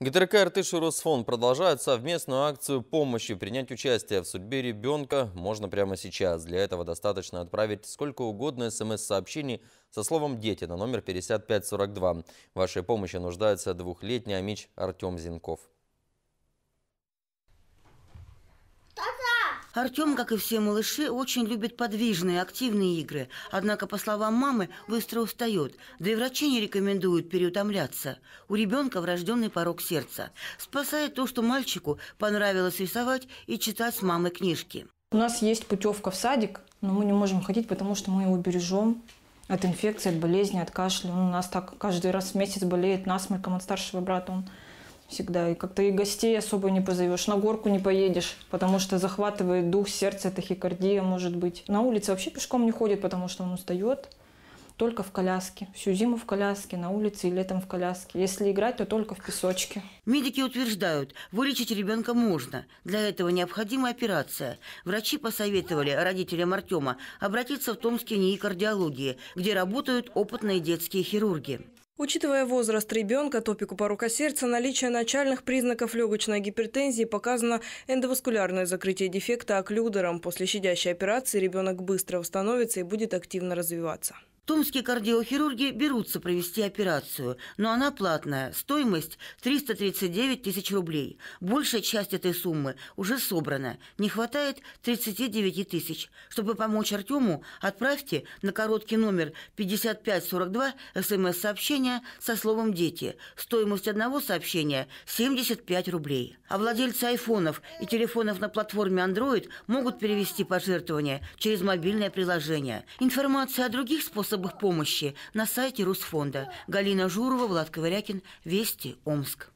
ГТРК «Иртыш» и «Росфонд» продолжают совместную акцию помощи. Принять участие в судьбе ребенка можно прямо сейчас. Для этого достаточно отправить сколько угодно смс-сообщений со словом «Дети» на номер 5542. Вашей помощи нуждается двухлетний амич Артем Зинков. Артем, как и все малыши, очень любит подвижные, активные игры. Однако, по словам мамы, быстро устает. Да и врачи не рекомендуют переутомляться. У ребенка врожденный порог сердца. Спасает то, что мальчику понравилось рисовать и читать с мамой книжки. У нас есть путевка в садик, но мы не можем ходить, потому что мы его бережем от инфекции, от болезни, от кашля. Он у нас так каждый раз в месяц болеет насморком от старшего брата. Он всегда. И как-то и гостей особо не позовешь, на горку не поедешь, потому что захватывает дух, сердце, тахикардия может быть. На улице вообще пешком не ходит, потому что он устает. Только в коляске. Всю зиму в коляске, на улице и летом в коляске. Если играть, то только в песочке. Медики утверждают, вылечить ребенка можно. Для этого необходима операция. Врачи посоветовали родителям Артема обратиться в Томский НИИ кардиологии, где работают опытные детские хирурги. Учитывая возраст ребенка, топику порока сердца, наличие начальных признаков легочной гипертензии показано эндоваскулярное закрытие дефекта оклюдером. После щадящей операции ребенок быстро восстановится и будет активно развиваться. Томские кардиохирурги берутся провести операцию, но она платная, стоимость 339 тысяч рублей. Большая часть этой суммы уже собрана, не хватает 39 тысяч. Чтобы помочь Артему, отправьте на короткий номер 5542 смс-сообщение со словом «Дети». Стоимость одного сообщения – 75 рублей. А владельцы айфонов и телефонов на платформе Android могут перевести пожертвования через мобильное приложение. Информация о других способах способах помощи на сайте Русфонда. Галина Журова, Влад Ковырякин, Вести, Омск.